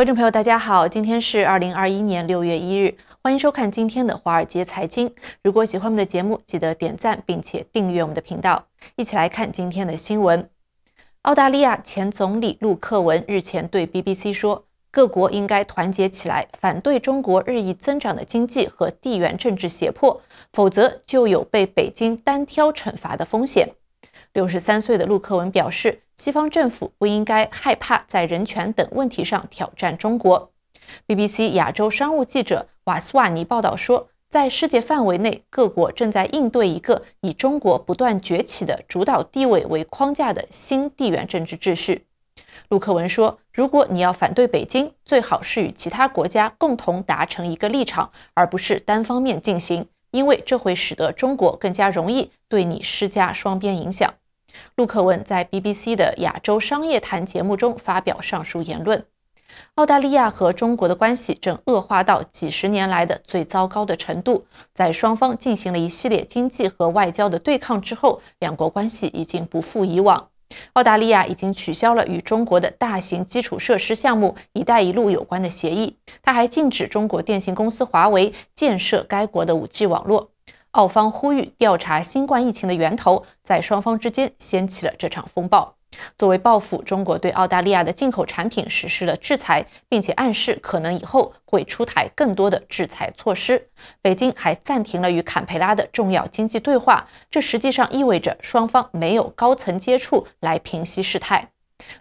观众朋友，大家好，今天是二零二一年六月一日，欢迎收看今天的华尔街财经。如果喜欢我们的节目，记得点赞并且订阅我们的频道。一起来看今天的新闻。澳大利亚前总理陆克文日前对 BBC 说：“各国应该团结起来，反对中国日益增长的经济和地缘政治胁迫，否则就有被北京单挑惩罚的风险。”六十三岁的陆克文表示。西方政府不应该害怕在人权等问题上挑战中国。BBC 亚洲商务记者瓦斯瓦尼报道说，在世界范围内，各国正在应对一个以中国不断崛起的主导地位为框架的新地缘政治秩序。陆克文说，如果你要反对北京，最好是与其他国家共同达成一个立场，而不是单方面进行，因为这会使得中国更加容易对你施加双边影响。陆克文在 BBC 的亚洲商业谈节目中发表上述言论。澳大利亚和中国的关系正恶化到几十年来的最糟糕的程度。在双方进行了一系列经济和外交的对抗之后，两国关系已经不复以往。澳大利亚已经取消了与中国的大型基础设施项目“一带一路”有关的协议。他还禁止中国电信公司华为建设该国的 5G 网络。澳方呼吁调查新冠疫情的源头，在双方之间掀起了这场风暴。作为报复，中国对澳大利亚的进口产品实施了制裁，并且暗示可能以后会出台更多的制裁措施。北京还暂停了与坎培拉的重要经济对话，这实际上意味着双方没有高层接触来平息事态。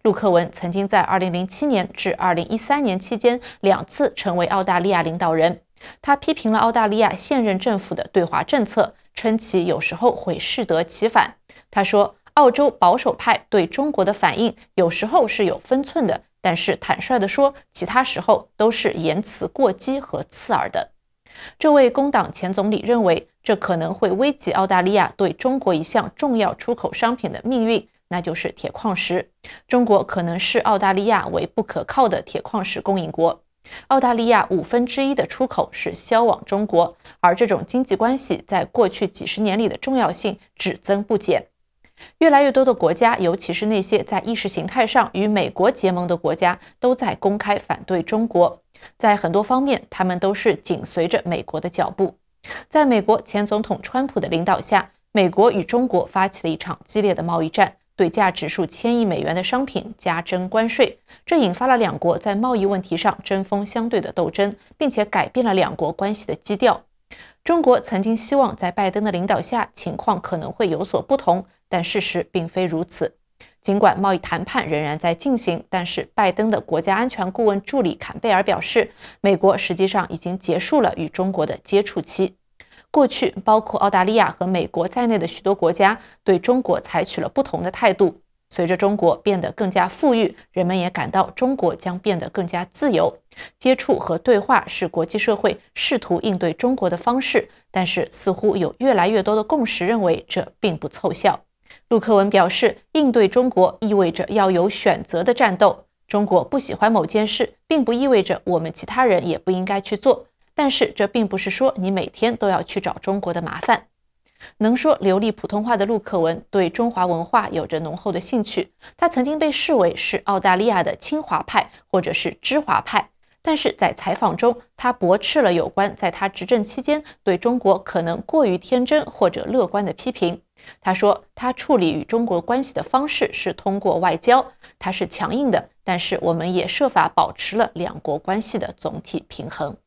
陆克文曾经在2007年至2013年期间两次成为澳大利亚领导人。他批评了澳大利亚现任政府的对华政策，称其有时候会适得其反。他说，澳洲保守派对中国的反应有时候是有分寸的，但是坦率地说，其他时候都是言辞过激和刺耳的。这位工党前总理认为，这可能会危及澳大利亚对中国一项重要出口商品的命运，那就是铁矿石。中国可能视澳大利亚为不可靠的铁矿石供应国。澳大利亚五分之一的出口是销往中国，而这种经济关系在过去几十年里的重要性只增不减。越来越多的国家，尤其是那些在意识形态上与美国结盟的国家，都在公开反对中国。在很多方面，他们都是紧随着美国的脚步。在美国前总统川普的领导下，美国与中国发起了一场激烈的贸易战。对价值数千亿美元的商品加征关税，这引发了两国在贸易问题上针锋相对的斗争，并且改变了两国关系的基调。中国曾经希望在拜登的领导下情况可能会有所不同，但事实并非如此。尽管贸易谈判仍然在进行，但是拜登的国家安全顾问助理坎贝尔表示，美国实际上已经结束了与中国的接触期。过去，包括澳大利亚和美国在内的许多国家对中国采取了不同的态度。随着中国变得更加富裕，人们也感到中国将变得更加自由。接触和对话是国际社会试图应对中国的方式，但是似乎有越来越多的共识认为这并不凑效。陆克文表示，应对中国意味着要有选择的战斗。中国不喜欢某件事，并不意味着我们其他人也不应该去做。但是这并不是说你每天都要去找中国的麻烦。能说流利普通话的陆克文对中华文化有着浓厚的兴趣。他曾经被视为是澳大利亚的亲华派或者是知华派。但是在采访中，他驳斥了有关在他执政期间对中国可能过于天真或者乐观的批评。他说，他处理与中国关系的方式是通过外交。他是强硬的，但是我们也设法保持了两国关系的总体平衡。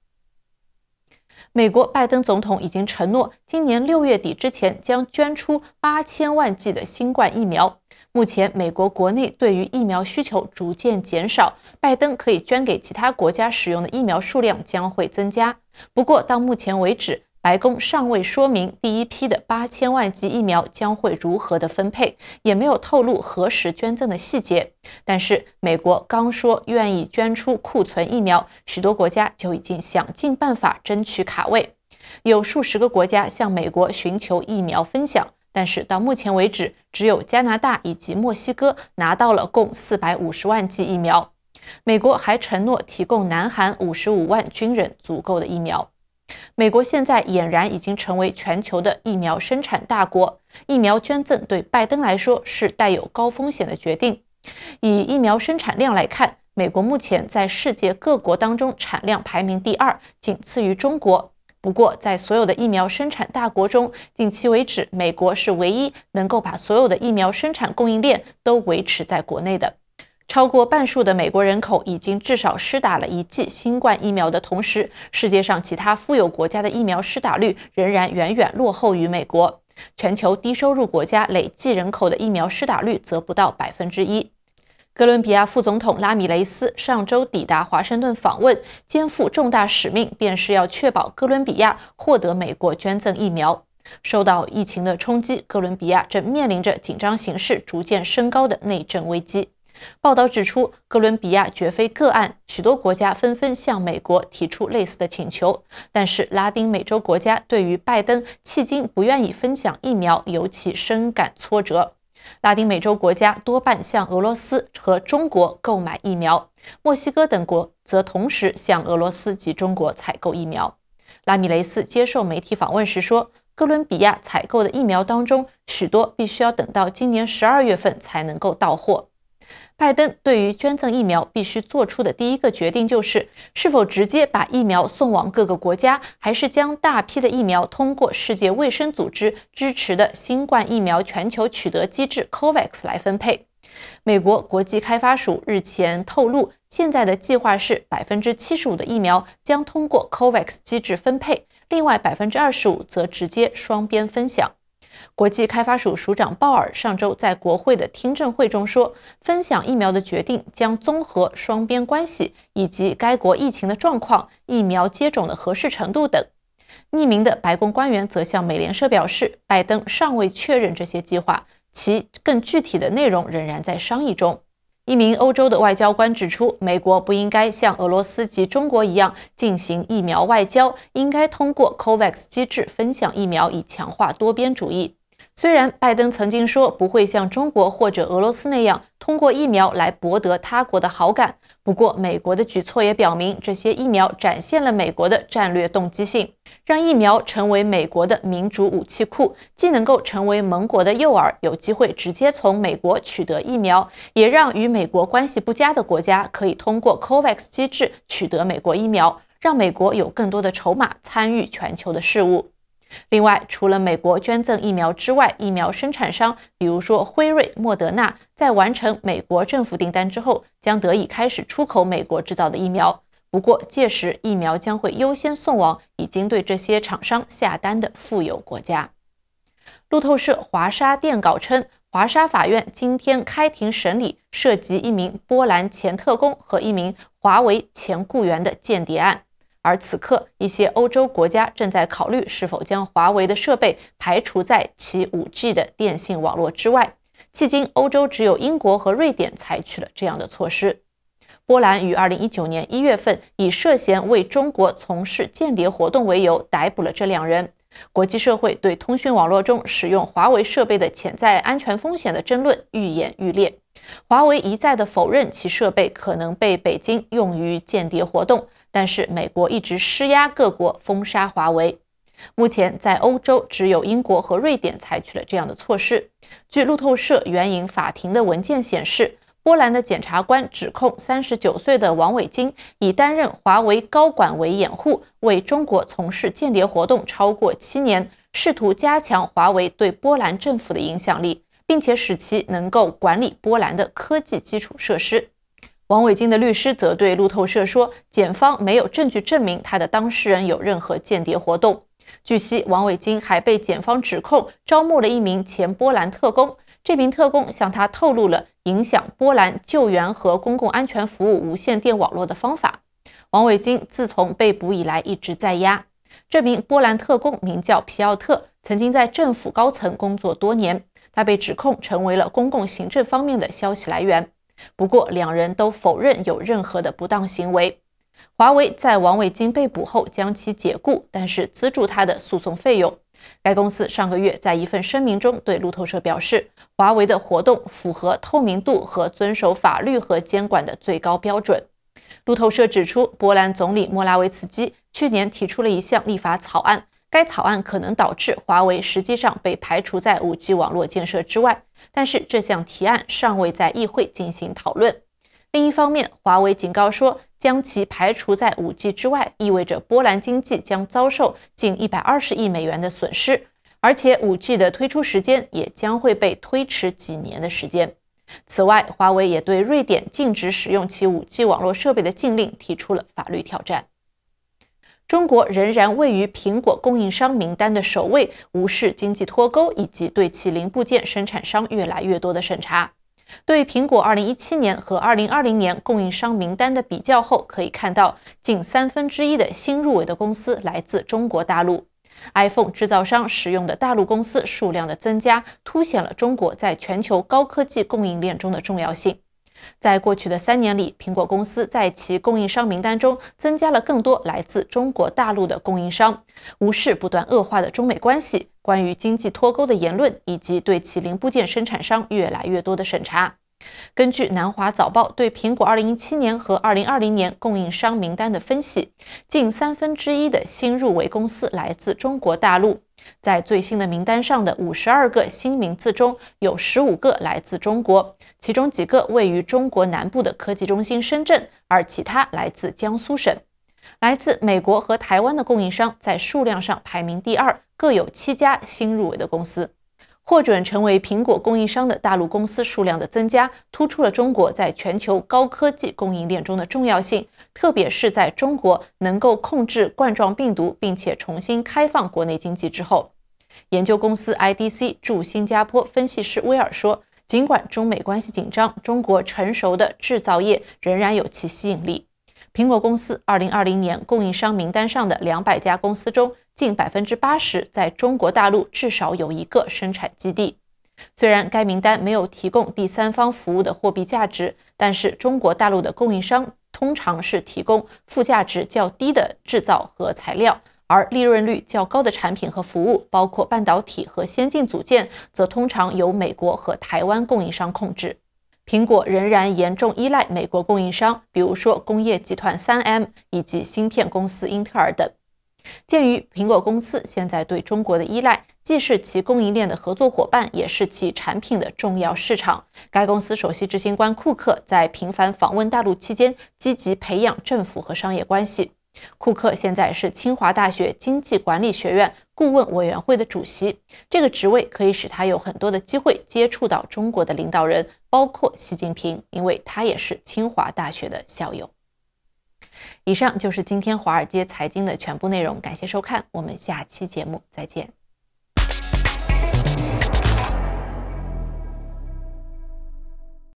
美国拜登总统已经承诺，今年六月底之前将捐出八千万剂的新冠疫苗。目前，美国国内对于疫苗需求逐渐减少，拜登可以捐给其他国家使用的疫苗数量将会增加。不过，到目前为止，白宫尚未说明第一批的八千万剂疫苗将会如何的分配，也没有透露何时捐赠的细节。但是，美国刚说愿意捐出库存疫苗，许多国家就已经想尽办法争取卡位。有数十个国家向美国寻求疫苗分享，但是到目前为止，只有加拿大以及墨西哥拿到了共四百五十万剂疫苗。美国还承诺提供南韩五十五万军人足够的疫苗。美国现在俨然已经成为全球的疫苗生产大国。疫苗捐赠对拜登来说是带有高风险的决定。以疫苗生产量来看，美国目前在世界各国当中产量排名第二，仅次于中国。不过，在所有的疫苗生产大国中，近期为止，美国是唯一能够把所有的疫苗生产供应链都维持在国内的。超过半数的美国人口已经至少施打了一剂新冠疫苗的同时，世界上其他富有国家的疫苗施打率仍然远远落后于美国。全球低收入国家累计人口的疫苗施打率则不到百分之一。哥伦比亚副总统拉米雷斯上周抵达华盛顿访问，肩负重大使命，便是要确保哥伦比亚获得美国捐赠疫苗。受到疫情的冲击，哥伦比亚正面临着紧张形势逐渐升高的内政危机。报道指出，哥伦比亚绝非个案，许多国家纷纷向美国提出类似的请求。但是，拉丁美洲国家对于拜登迄今不愿意分享疫苗尤其深感挫折。拉丁美洲国家多半向俄罗斯和中国购买疫苗，墨西哥等国则同时向俄罗斯及中国采购疫苗。拉米雷斯接受媒体访问时说：“哥伦比亚采购的疫苗当中，许多必须要等到今年十二月份才能够到货。”拜登对于捐赠疫苗必须做出的第一个决定，就是是否直接把疫苗送往各个国家，还是将大批的疫苗通过世界卫生组织支持的新冠疫苗全球取得机制 （COVAX） 来分配。美国国际开发署日前透露，现在的计划是百分之七十五的疫苗将通过 COVAX 机制分配，另外百分之二十五则直接双边分享。国际开发署署长鲍尔上周在国会的听证会中说，分享疫苗的决定将综合双边关系以及该国疫情的状况、疫苗接种的合适程度等。匿名的白宫官员则向美联社表示，拜登尚未确认这些计划，其更具体的内容仍然在商议中。一名欧洲的外交官指出，美国不应该像俄罗斯及中国一样进行疫苗外交，应该通过 COVAX 机制分享疫苗，以强化多边主义。虽然拜登曾经说不会像中国或者俄罗斯那样通过疫苗来博得他国的好感。不过，美国的举措也表明，这些疫苗展现了美国的战略动机性，让疫苗成为美国的民主武器库，既能够成为盟国的诱饵，有机会直接从美国取得疫苗，也让与美国关系不佳的国家可以通过 COVAX 机制取得美国疫苗，让美国有更多的筹码参与全球的事务。另外，除了美国捐赠疫苗之外，疫苗生产商，比如说辉瑞、莫德纳，在完成美国政府订单之后，将得以开始出口美国制造的疫苗。不过，届时疫苗将会优先送往已经对这些厂商下单的富有国家。路透社华沙电稿称，华沙法院今天开庭审理涉及一名波兰前特工和一名华为前雇员的间谍案。而此刻，一些欧洲国家正在考虑是否将华为的设备排除在其 5G 的电信网络之外。迄今，欧洲只有英国和瑞典采取了这样的措施。波兰于2019年1月份以涉嫌为中国从事间谍活动为由逮捕了这两人。国际社会对通讯网络中使用华为设备的潜在安全风险的争论愈演愈烈。华为一再的否认其设备可能被北京用于间谍活动，但是美国一直施压各国封杀华为。目前在欧洲，只有英国和瑞典采取了这样的措施。据路透社援引法庭的文件显示，波兰的检察官指控三十九岁的王伟金以担任华为高管为掩护，为中国从事间谍活动超过七年，试图加强华为对波兰政府的影响力。并且使其能够管理波兰的科技基础设施。王伟金的律师则对路透社说：“检方没有证据证明他的当事人有任何间谍活动。”据悉，王伟金还被检方指控招募了一名前波兰特工，这名特工向他透露了影响波兰救援和公共安全服务无线电网络的方法。王伟金自从被捕以来一直在押。这名波兰特工名叫皮奥特，曾经在政府高层工作多年。他被指控成为了公共行政方面的消息来源，不过两人都否认有任何的不当行为。华为在王伟金被捕后将其解雇，但是资助他的诉讼费用。该公司上个月在一份声明中对路透社表示，华为的活动符合透明度和遵守法律和监管的最高标准。路透社指出，波兰总理莫拉维茨基去年提出了一项立法草案。该草案可能导致华为实际上被排除在 5G 网络建设之外，但是这项提案尚未在议会进行讨论。另一方面，华为警告说，将其排除在 5G 之外意味着波兰经济将遭受近120亿美元的损失，而且 5G 的推出时间也将会被推迟几年的时间。此外，华为也对瑞典禁止使用其 5G 网络设备的禁令提出了法律挑战。中国仍然位于苹果供应商名单的首位，无视经济脱钩以及对其零部件生产商越来越多的审查。对苹果2017年和2020年供应商名单的比较后，可以看到近三分之一的新入围的公司来自中国大陆。iPhone 制造商使用的大陆公司数量的增加，凸显了中国在全球高科技供应链中的重要性。在过去的三年里，苹果公司在其供应商名单中增加了更多来自中国大陆的供应商，无视不断恶化的中美关系、关于经济脱钩的言论以及对其零部件生产商越来越多的审查。根据南华早报对苹果2017年和2020年供应商名单的分析，近三分之一的新入围公司来自中国大陆。在最新的名单上的五十二个新名字中，有十五个来自中国，其中几个位于中国南部的科技中心深圳，而其他来自江苏省。来自美国和台湾的供应商在数量上排名第二，各有七家新入围的公司。获准成为苹果供应商的大陆公司数量的增加，突出了中国在全球高科技供应链中的重要性，特别是在中国能够控制冠状病毒并且重新开放国内经济之后。研究公司 IDC 驻新加坡分析师威尔说：“尽管中美关系紧张，中国成熟的制造业仍然有其吸引力。”苹果公司2020年供应商名单上的200家公司中。近百分之八十在中国大陆至少有一个生产基地。虽然该名单没有提供第三方服务的货币价值，但是中国大陆的供应商通常是提供附加值较低的制造和材料，而利润率较高的产品和服务，包括半导体和先进组件，则通常由美国和台湾供应商控制。苹果仍然严重依赖美国供应商，比如说工业集团 3M 以及芯片公司英特尔等。鉴于苹果公司现在对中国的依赖，既是其供应链的合作伙伴，也是其产品的重要市场。该公司首席执行官库克在频繁访问大陆期间，积极培养政府和商业关系。库克现在是清华大学经济管理学院顾问委员会的主席，这个职位可以使他有很多的机会接触到中国的领导人，包括习近平，因为他也是清华大学的校友。以上就是今天华尔街财经的全部内容，感谢收看，我们下期节目再见。